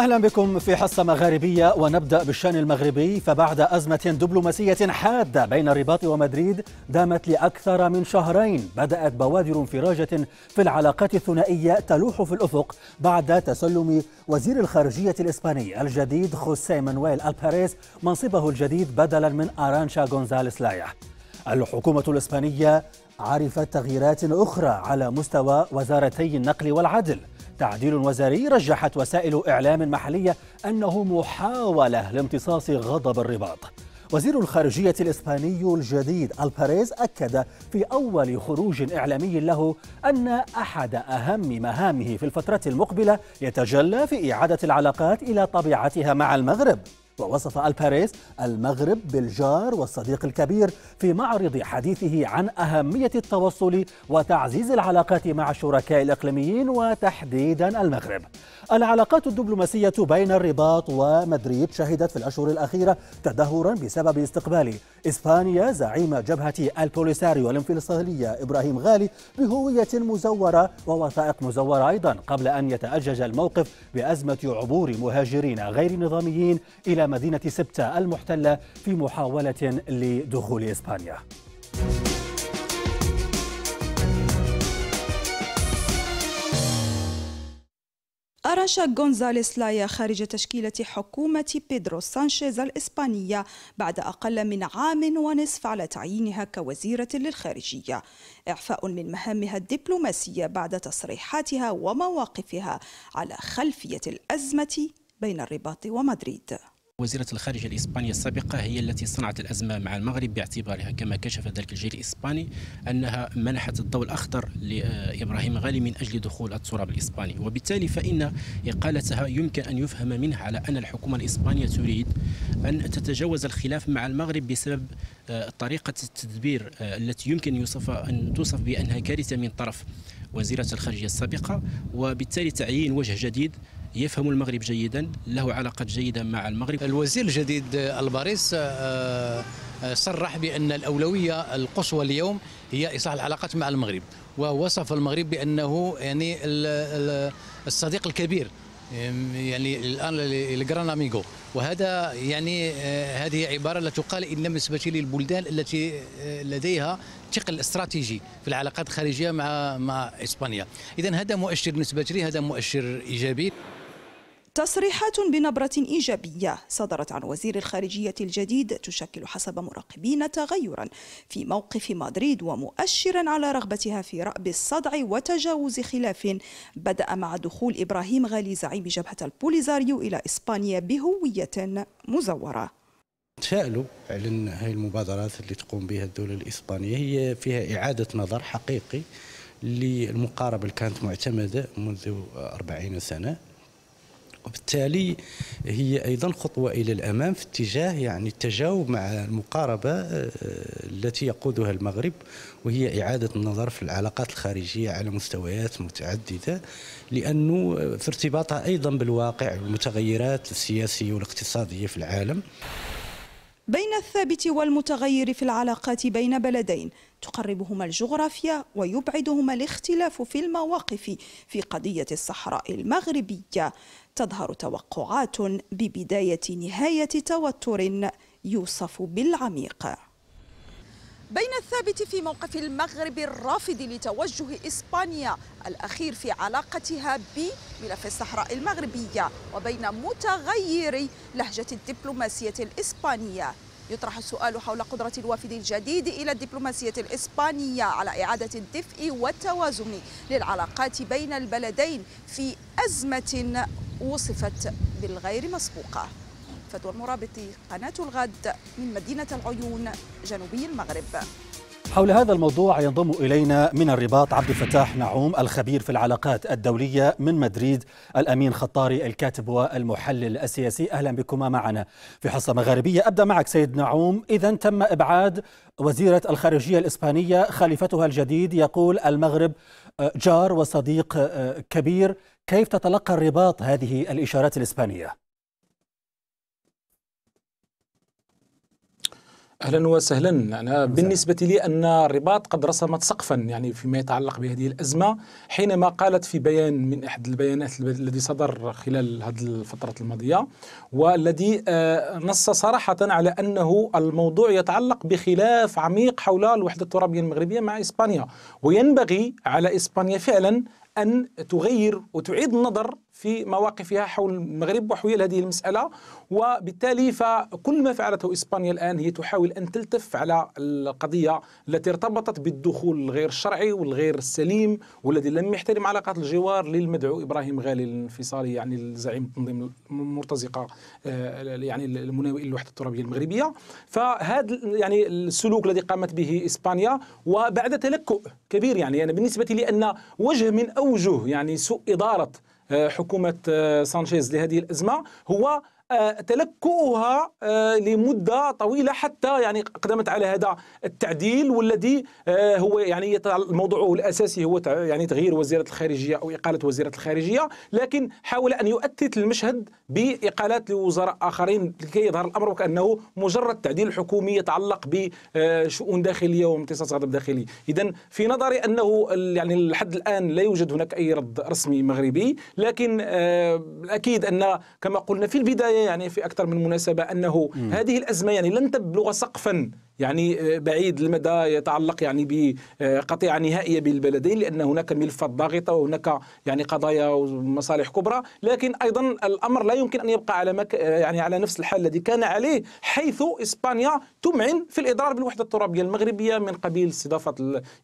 أهلا بكم في حصة مغاربية ونبدأ بالشأن المغربي فبعد أزمة دبلوماسية حادة بين الرباط ومدريد دامت لأكثر من شهرين بدأت بوادر انفراجة في العلاقات الثنائية تلوح في الأفق بعد تسلم وزير الخارجية الإسباني الجديد خوسيه مانويل ألباريز منصبه الجديد بدلا من أرانشا غونزاليس لايا الحكومة الإسبانية عرفت تغييرات أخرى على مستوى وزارتي النقل والعدل تعديل وزاري رجحت وسائل إعلام محلية أنه محاولة لامتصاص غضب الرباط وزير الخارجية الإسباني الجديد الباريز أكد في أول خروج إعلامي له أن أحد أهم مهامه في الفترة المقبلة يتجلى في إعادة العلاقات إلى طبيعتها مع المغرب ووصف الباريس المغرب بالجار والصديق الكبير في معرض حديثه عن أهمية التوصل وتعزيز العلاقات مع الشركاء الإقليميين وتحديدا المغرب العلاقات الدبلوماسية بين الرباط ومدريد شهدت في الأشهر الأخيرة تدهورا بسبب استقبال إسبانيا زعيم جبهة البوليساريو الانفصالية إبراهيم غالي بهوية مزورة ووثائق مزورة أيضا قبل أن يتأجج الموقف بأزمة عبور مهاجرين غير نظاميين إلى مدينة سبتة المحتلة في محاولة لدخول إسبانيا أرش غونزاليس لايا خارج تشكيلة حكومة بيدرو سانشيز الإسبانية بعد أقل من عام ونصف على تعيينها كوزيرة للخارجية إعفاء من مهامها الدبلوماسية بعد تصريحاتها ومواقفها على خلفية الأزمة بين الرباط ومدريد وزيرة الخارجية الإسبانية السابقة هي التي صنعت الأزمة مع المغرب باعتبارها كما كشف ذلك الجيل الإسباني أنها منحت الضوء الأخضر لإبراهيم غالي من أجل دخول التراب الإسباني وبالتالي فإن إقالتها يمكن أن يفهم منها على أن الحكومة الإسبانية تريد أن تتجاوز الخلاف مع المغرب بسبب آه، طريقة التدبير آه، التي يمكن يوصف أن توصف بأنها كارثة من طرف وزيرة الخارجية السابقة وبالتالي تعيين وجه جديد يفهم المغرب جيدا له علاقات جيدة مع المغرب الوزير الجديد الباريس آه، آه، صرح بأن الأولوية القصوى اليوم هي إصلاح العلاقات مع المغرب ووصف المغرب بأنه يعني الصديق الكبير يعني الان الجران اميغو وهذا يعني آه، هذه عباره لا تقال الا بالنسبه للبلدان التي لديها ثقل استراتيجي في العلاقات الخارجيه مع مع اسبانيا اذا هذا مؤشر بالنسبه لي هذا مؤشر ايجابي تصريحات بنبرة إيجابية صدرت عن وزير الخارجية الجديد تشكل حسب مراقبين تغيرا في موقف مدريد ومؤشرا على رغبتها في رأب الصدع وتجاوز خلاف بدأ مع دخول إبراهيم غالي زعيم جبهة البوليزاريو إلى إسبانيا بهوية مزورة تفائلوا على هذه المبادرات اللي تقوم بها الدولة الإسبانية هي فيها إعادة نظر حقيقي للمقاربة اللي كانت معتمدة منذ 40 سنة وبالتالي هي ايضا خطوه الى الامام في اتجاه يعني التجاوب مع المقاربه آه، التي يقودها المغرب وهي اعاده النظر في العلاقات الخارجيه على مستويات متعدده لانه في ارتباطها ايضا بالواقع والمتغيرات السياسيه والاقتصاديه في العالم بين الثابت والمتغير في العلاقات بين بلدين تقربهما الجغرافيا ويبعدهما الاختلاف في المواقف في قضية الصحراء المغربية تظهر توقعات ببداية نهاية توتر يوصف بالعميق بين الثابت في موقف المغرب الرافض لتوجه إسبانيا الأخير في علاقتها بملف الصحراء المغربية وبين متغير لهجة الدبلوماسية الإسبانية يطرح السؤال حول قدرة الوافد الجديد إلى الدبلوماسية الإسبانية على إعادة الدفء والتوازن للعلاقات بين البلدين في أزمة وصفت بالغير مسبوقة فتوى المرابطي قناة الغد من مدينة العيون جنوبي المغرب حول هذا الموضوع ينضم إلينا من الرباط عبد الفتاح نعوم الخبير في العلاقات الدولية من مدريد الأمين خطاري الكاتب والمحلل السياسي أهلا بكما معنا في حصة مغاربية أبدأ معك سيد نعوم إذا تم إبعاد وزيرة الخارجية الإسبانية خليفتها الجديد يقول المغرب آه، جار وصديق آه، كبير كيف تتلقى الرباط هذه الإشارات الإسبانية؟ اهلا وسهلا انا بالنسبه لي ان الرباط قد رسمت سقفا يعني فيما يتعلق بهذه الازمه حينما قالت في بيان من احد البيانات الذي صدر خلال هذه الفتره الماضيه والذي آه، نص صراحه على انه الموضوع يتعلق بخلاف عميق حول الوحده الترابيه المغربيه مع اسبانيا وينبغي على اسبانيا فعلا أن تغير وتعيد النظر في مواقفها حول المغرب وحول هذه المسألة وبالتالي فكل ما فعلته إسبانيا الآن هي تحاول أن تلتف على القضية التي ارتبطت بالدخول الغير الشرعي والغير السليم والذي لم يحترم علاقات الجوار للمدعو إبراهيم غالي الانفصالي يعني الزعيم التنظيم المرتزقة آه، يعني المناوئ للوحدة الترابية المغربية فهذا يعني السلوك الذي قامت به إسبانيا وبعد تلكؤ كبير يعني أنا يعني بالنسبة لي أن وجه من أوجه يعني سوء إدارة آه، حكومة آه، سانشيز لهذه الأزمة هو آه، تلكؤها آه، لمدة طويلة حتى يعني قدمت على هذا التعديل والذي آه، هو يعني موضوعه الأساسي هو يعني تغيير وزيرة الخارجية أو إقالة وزيرة الخارجية لكن حاول أن يؤتت المشهد بإقالات لوزراء آخرين لكي يظهر الأمر وكأنه مجرد تعديل حكومي يتعلق بشؤون داخلية وامتصاص غضب داخلي إذا في نظري أنه يعني لحد الآن لا يوجد هناك أي رد رسمي مغربي لكن أكيد أن كما قلنا في البداية يعني في اكثر من مناسبه انه م. هذه الازمه يعني لن تبلغ سقفا يعني آه، بعيد المدى يتعلق يعني بقطيعه نهائيه بين البلدين لان هناك ملفات ضاغطه وهناك يعني قضايا ومصالح كبرى لكن ايضا الامر لا يمكن ان يبقى على مك آه، يعني على نفس الحال الذي كان عليه حيث اسبانيا تمعن في الاضرار بالوحده الترابيه المغربيه من قبيل استضافه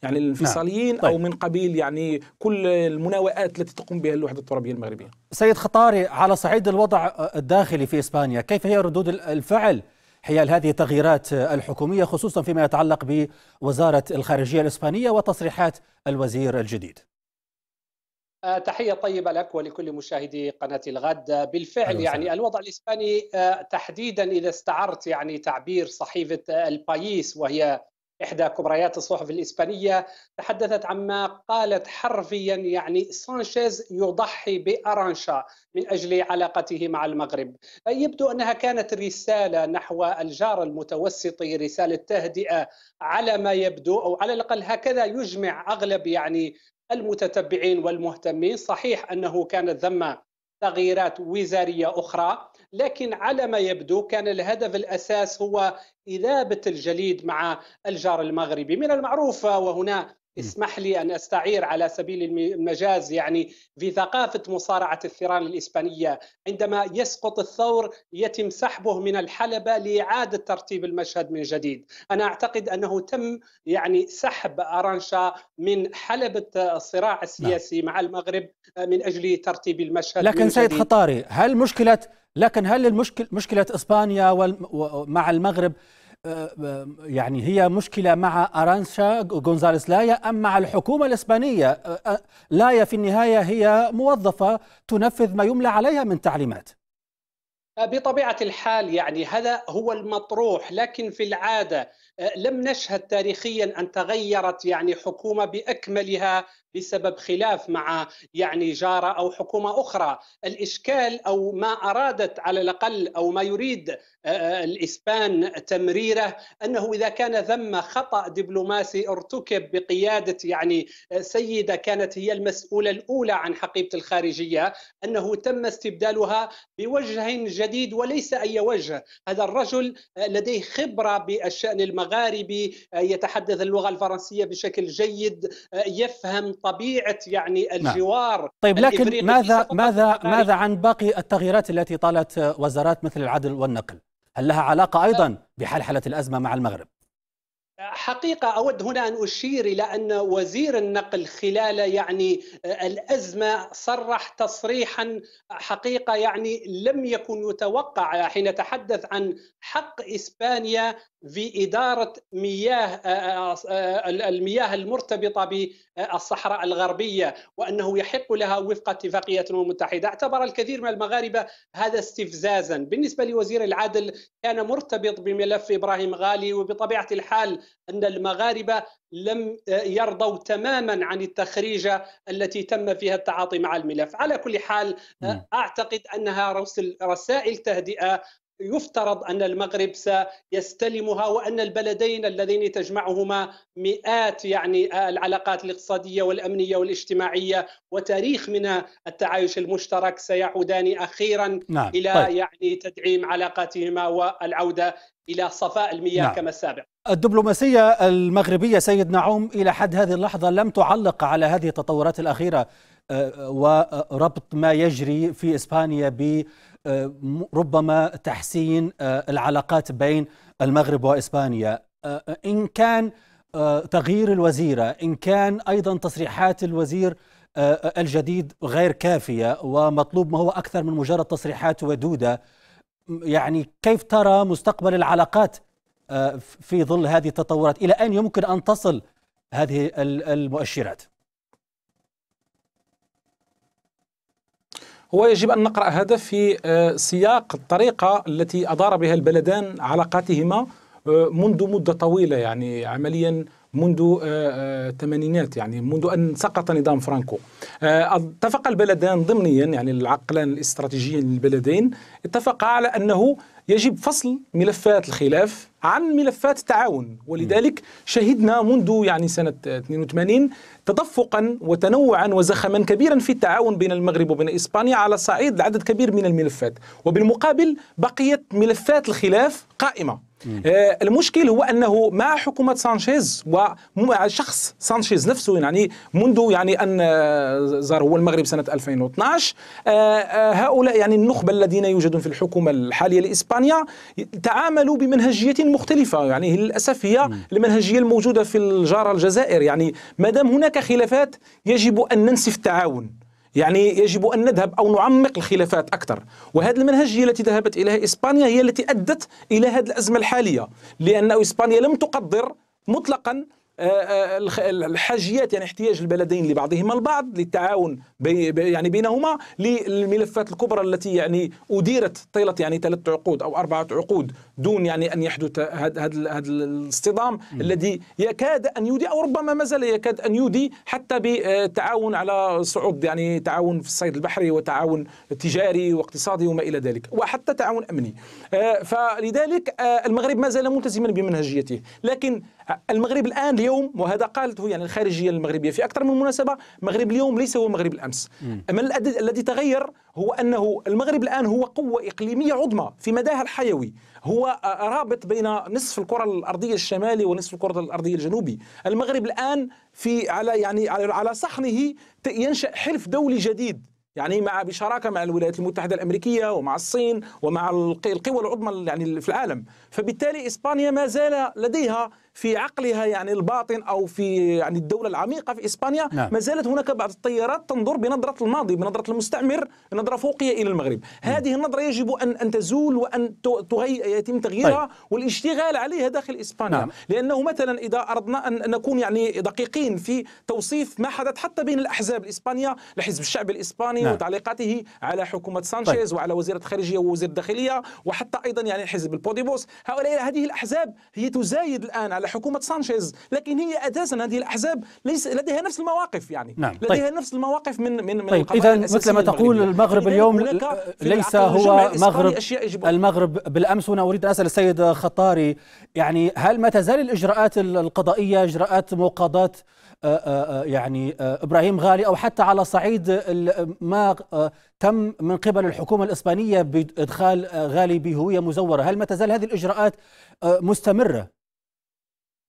يعني الانفصاليين نعم. طيب. او من قبيل يعني كل المناوئات التي تقوم بها الوحده الترابيه المغربيه. سيد خطاري على صعيد الوضع الداخلي في اسبانيا كيف هي ردود الفعل حيال هذه التغييرات الحكومية خصوصا فيما يتعلق بوزارة الخارجية الإسبانية وتصريحات الوزير الجديد آه، تحية طيبة لك ولكل مشاهدي قناة الغد بالفعل يعني الوضع الإسباني آه، تحديدا إذا استعرت يعني تعبير صحيفة آه، البايس وهي إحدى كبريات الصحف الإسبانية تحدثت عما قالت حرفيا يعني سانشيز يضحي بأرانشا من أجل علاقته مع المغرب يبدو أنها كانت رسالة نحو الجار المتوسطي رسالة تهدئة على ما يبدو أو على الأقل هكذا يجمع أغلب يعني المتتبعين والمهتمين صحيح أنه كانت ثم تغييرات وزارية أخرى لكن على ما يبدو كان الهدف الأساس هو إذابة الجليد مع الجار المغربي من المعروف وهنا اسمح لي ان استعير على سبيل المجاز يعني في ثقافه مصارعه الثيران الاسبانيه عندما يسقط الثور يتم سحبه من الحلبه لاعاده ترتيب المشهد من جديد، انا اعتقد انه تم يعني سحب ارانشا من حلبه الصراع نعم. السياسي نعم. مع المغرب آه، من اجل ترتيب المشهد لكن من سيد جديد. خطاري هل مشكله لكن هل المشكل مشكله اسبانيا ومع المغرب أه، أه، يعني هي مشكلة مع أرانشا غونزاليس لايا أم مع الحكومة الإسبانية أه، لايا في النهاية هي موظفة تنفذ ما يملى عليها من تعليمات بطبيعة الحال يعني هذا هو المطروح لكن في العادة لم نشهد تاريخيا أن تغيرت يعني حكومة بأكملها بسبب خلاف مع يعني جارة أو حكومة أخرى الإشكال أو ما أرادت على الأقل أو ما يريد آه، آه، الإسبان تمريره أنه إذا كان ثم خطأ دبلوماسي ارتكب بقيادة يعني آه، سيدة كانت هي المسؤولة الأولى عن حقيبة الخارجية أنه تم استبدالها بوجه جديد وليس أي وجه هذا الرجل لديه خبرة بالشأن المغاربي يتحدث اللغة الفرنسية بشكل جيد يفهم طبيعة يعني نعم. الجوار طيب لكن ماذا ماذا ماذا عن باقي التغييرات التي طالت وزارات مثل العدل والنقل هل لها علاقة أيضا أه. بحلحلة الأزمة مع المغرب؟ حقيقة أود هنا أن أشير إلى أن وزير النقل خلال يعني آه، الأزمة صرح تصريحا حقيقة يعني لم يكن يتوقع حين تحدث عن حق إسبانيا في إدارة مياه آه، آه، آه، المياه المرتبطة بالصحراء الغربية وأنه يحق لها وفق اتفاقية الأمم المتحدة اعتبر الكثير من المغاربة هذا استفزازا بالنسبة لوزير العدل كان مرتبط بملف إبراهيم غالي وبطبيعة الحال أن المغاربة لم يرضوا تماما عن التخريجة التي تم فيها التعاطي مع الملف على كل حال أعتقد أنها رسائل تهدئة يفترض أن المغرب سيستلمها وأن البلدين اللذين تجمعهما مئات يعني العلاقات الاقتصادية والأمنية والاجتماعية وتاريخ من التعايش المشترك سيعودان أخيرا نعم. إلى طيب. يعني تدعيم علاقاتهما والعودة إلى صفاء المياه نعم. كما السابق الدبلوماسية المغربية سيد نعوم إلى حد هذه اللحظة لم تعلق على هذه التطورات الأخيرة آه، آه، وربط ما يجري في إسبانيا ب آه، ربما تحسين آه، العلاقات بين المغرب وإسبانيا آه، إن كان تغيير الوزيرة إن كان أيضا تصريحات الوزير الجديد غير كافية ومطلوب ما هو أكثر من مجرد تصريحات ودودة يعني كيف ترى مستقبل العلاقات في ظل هذه التطورات إلى أين يمكن أن تصل هذه المؤشرات؟ ويجب أن نقرأ هذا في آه، سياق الطريقة التي أدار بها البلدان علاقاتهما آه، منذ مدة طويلة يعني عمليا منذ آه، آه، الثمانينات يعني منذ أن سقط نظام فرانكو آه، اتفق البلدان ضمنيا يعني العقلان الاستراتيجيين للبلدين اتفقا على أنه يجب فصل ملفات الخلاف عن ملفات التعاون ولذلك شهدنا منذ يعني سنة 82 تدفقا وتنوعا وزخما كبيرا في التعاون بين المغرب وبين إسبانيا على صعيد عدد كبير من الملفات وبالمقابل بقيت ملفات الخلاف قائمة آه، المشكل هو انه مع حكومه سانشيز ومع شخص سانشيز نفسه يعني منذ يعني ان زار هو المغرب سنه 2012 آه، آه، هؤلاء يعني النخبه الذين يوجدون في الحكومه الحاليه لاسبانيا تعاملوا بمنهجيه مختلفه يعني للاسف هي المنهجيه الموجوده في الجاره الجزائر يعني ما دام هناك خلافات يجب ان ننسف التعاون يعني يجب أن نذهب أو نعمق الخلافات أكثر وهذه المنهجية التي ذهبت إليها إسبانيا هي التي أدت إلى هذه الأزمة الحالية لأن إسبانيا لم تقدر مطلقا آه، آه، الحاجيات يعني احتياج البلدين لبعضهما البعض للتعاون بي يعني بينهما للملفات الكبرى التي يعني أديرت طيلة يعني ثلاث عقود أو أربعة عقود دون يعني أن يحدث هذا الاصطدام الذي يكاد أن يودي أو ربما ما زال يكاد أن يودي حتى بتعاون على صعود يعني تعاون في الصيد البحري وتعاون تجاري واقتصادي وما إلى ذلك وحتى تعاون أمني آه، فلذلك المغرب ما زال ملتزما بمنهجيته لكن المغرب الآن اليوم وهذا قالته يعني الخارجيه المغربيه في اكثر من مناسبه مغرب اليوم ليس هو مغرب الامس اما الذي تغير هو انه المغرب الان هو قوه اقليميه عظمى في مداها الحيوي هو رابط بين نصف الكره الارضيه الشمالي ونصف الكره الارضيه الجنوبي المغرب الان في على يعني على صحنه ينشا حلف دولي جديد يعني مع بشراكه مع الولايات المتحده الامريكيه ومع الصين ومع القوى العظمى يعني في العالم فبالتالي اسبانيا ما زال لديها في عقلها يعني الباطن او في يعني الدوله العميقه في اسبانيا نعم. ما زالت هناك بعض التيارات تنظر بنظره الماضي بنظره المستعمر نظره فوقيه الى المغرب م. هذه النظره يجب ان ان تزول وان تغي... يتم تغييرها طيب. والاشتغال عليها داخل اسبانيا نعم. لانه مثلا اذا اردنا ان نكون يعني دقيقين في توصيف ما حدث حتى بين الاحزاب الاسبانيه لحزب الشعب الاسباني نعم. وتعليقاته على حكومه طيب. سانشيز طيب. وعلى وزيره الخارجيه ووزير الداخليه وحتى ايضا يعني حزب البوديبوس هؤلاء هذه الاحزاب هي تزايد الان على حكومه سانشيز لكن هي اساسا هذه الاحزاب ليس لديها نفس المواقف يعني نعم. طيب. لديها طيب. نفس المواقف من من طيب اذا مثل ما تقول المغرب اليوم ليس هو مغرب المغرب بالامس هنا اريد اسال السيد خطاري يعني هل ما تزال الاجراءات القضائيه اجراءات مقاضاه آه، آه، آه، يعني ابراهيم غالي او حتى على صعيد ما تم من قبل الحكومه الاسبانيه بادخال غالي بهويه مزوره، هل ما تزال هذه الاجراءات مستمره؟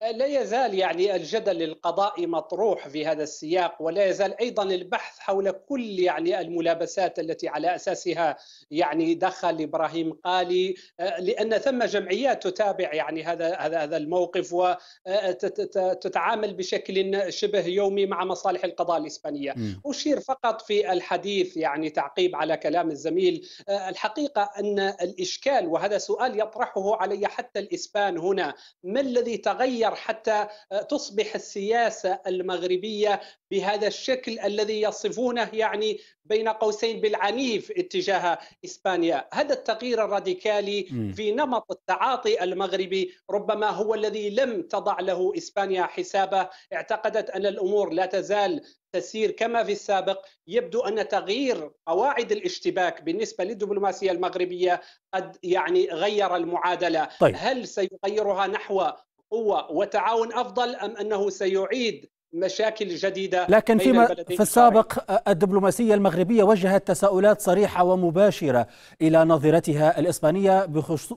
لا يزال يعني الجدل القضائي مطروح في هذا السياق ولا يزال ايضا البحث حول كل يعني الملابسات التي على اساسها يعني دخل ابراهيم قالي آه، لان ثم جمعيات تتابع يعني هذا هذا هذا الموقف وتتعامل آه، بشكل شبه يومي مع مصالح القضاء الاسبانيه اشير فقط في الحديث يعني تعقيب على كلام الزميل آه، الحقيقه ان الاشكال وهذا سؤال يطرحه علي حتى الاسبان هنا ما الذي تغير تتغير حتى آه، تصبح السياسه المغربيه بهذا الشكل الذي يصفونه يعني بين قوسين بالعنيف اتجاه اسبانيا، هذا التغيير الراديكالي في نمط التعاطي المغربي ربما هو الذي لم تضع له اسبانيا حسابه، اعتقدت ان الامور لا تزال تسير كما في السابق يبدو ان تغيير قواعد الاشتباك بالنسبه للدبلوماسيه المغربيه قد يعني غير المعادله طيب. هل سيغيرها نحو قوة وتعاون أفضل أم أنه سيعيد مشاكل جديدة لكن فيما في السابق الدبلوماسية المغربية وجهت تساؤلات صريحة ومباشرة إلى نظيرتها الإسبانية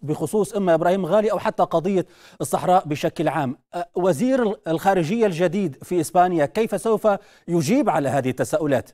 بخصوص إما إبراهيم غالي أو حتى قضية الصحراء بشكل عام وزير الخارجية الجديد في إسبانيا كيف سوف يجيب على هذه التساؤلات؟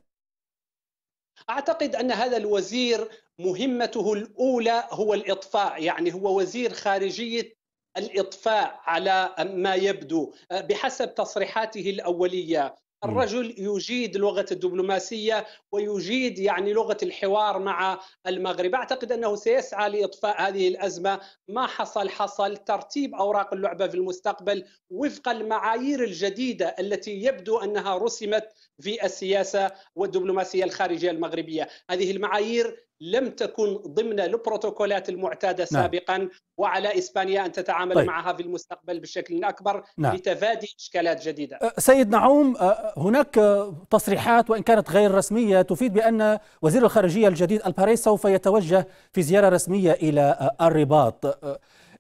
أعتقد أن هذا الوزير مهمته الأولى هو الإطفاء يعني هو وزير خارجية الاطفاء على ما يبدو آه، بحسب تصريحاته الاوليه الرجل يجيد لغه الدبلوماسيه ويجيد يعني لغه الحوار مع المغرب، اعتقد انه سيسعى لاطفاء هذه الازمه، ما حصل حصل، ترتيب اوراق اللعبه في المستقبل وفق المعايير الجديده التي يبدو انها رسمت في السياسه والدبلوماسيه الخارجيه المغربيه، هذه المعايير لم تكن ضمن البروتوكولات المعتاده نعم. سابقا وعلى اسبانيا ان تتعامل طيب. معها في المستقبل بشكل اكبر نعم. لتفادي اشكالات جديده. أه، سيد نعوم أه، هناك تصريحات وان كانت غير رسميه تفيد بان وزير الخارجيه الجديد الباريس سوف يتوجه في زياره رسميه الى أه، الرباط.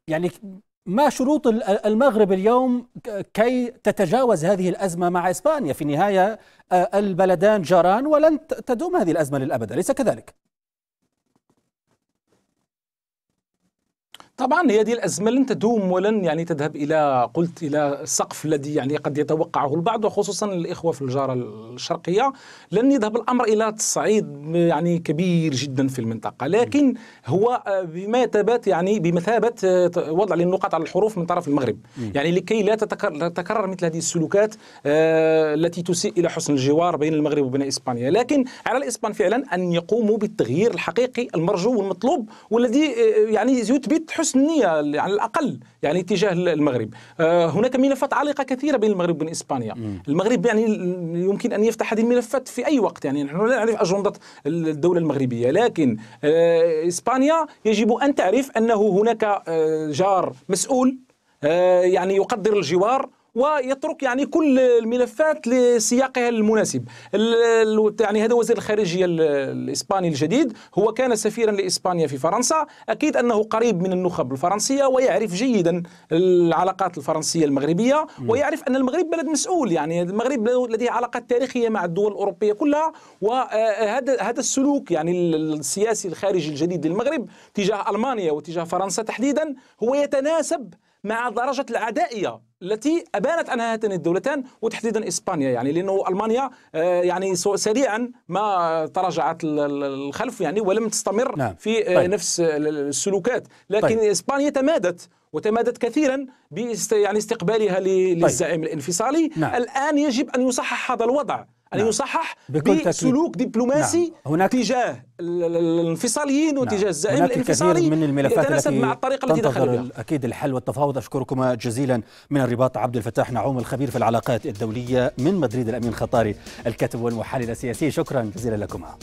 يعني ما شروط المغرب اليوم كي تتجاوز هذه الازمه مع اسبانيا؟ في النهايه البلدان جاران ولن تدوم هذه الازمه للابد، اليس كذلك؟ طبعا هي دي الازمه لن تدوم ولن يعني تذهب الى قلت الى السقف الذي يعني قد يتوقعه البعض وخصوصا الاخوه في الجاره الشرقيه لن يذهب الامر الى تصعيد يعني كبير جدا في المنطقه لكن هو آه، بما يتبات يعني بمثابه آه، وضع للنقاط على الحروف من طرف المغرب يعني لكي لا تتكرر مثل هذه السلوكات آه، التي تسيء الى حسن الجوار بين المغرب وبين اسبانيا لكن على الاسبان فعلا ان يقوموا بالتغيير الحقيقي المرجو والمطلوب والذي يعني يثبت حسن حسن النية على الأقل يعني تجاه المغرب آه، هناك ملفات عالقة كثيرة بين المغرب وبين إسبانيا المغرب يعني يمكن أن يفتح هذه الملفات في أي وقت يعني نحن لا نعرف أجندة الدولة المغربية لكن آه، إسبانيا يجب أن تعرف أنه هناك آه، جار مسؤول يعني يقدر الجوار ويترك يعني كل الملفات لسياقها المناسب يعني هذا وزير الخارجية الإسباني الجديد هو كان سفيرا لإسبانيا في فرنسا أكيد أنه قريب من النخب الفرنسية ويعرف جيدا العلاقات الفرنسية المغربية ويعرف أن المغرب بلد مسؤول يعني المغرب لديه علاقات تاريخية مع الدول الأوروبية كلها وهذا آه، آه، هذا السلوك يعني السياسي الخارجي الجديد للمغرب تجاه ألمانيا وتجاه فرنسا تحديدا هو يتناسب مع درجة العدائية التي ابانت انها هاتان الدولتان وتحديدا اسبانيا يعني لانه المانيا آه، يعني سريعا ما تراجعت الخلف يعني ولم تستمر نعم. في آه، طيب. نفس السلوكات لكن طيب. اسبانيا تمادت وتمادت كثيرا يعني استقبالها طيب. للزعيم طيب. الانفصالي نعم. الان يجب ان يصحح هذا الوضع ان نعم. يصحح بكل بسلوك نعم. دبلوماسي نعم. هناك تجاه الانفصاليين وتجاه نعم. الزعيم الانفصالي كثير من الملفات التي مع الطريقه التي دخلوا بها اكيد الحل والتفاوض اشكركما جزيلا من الرباط عبد الفتاح نعوم الخبير في العلاقات الدوليه من مدريد الامين خطاري الكاتب والمحلل السياسي شكرا جزيلا لكما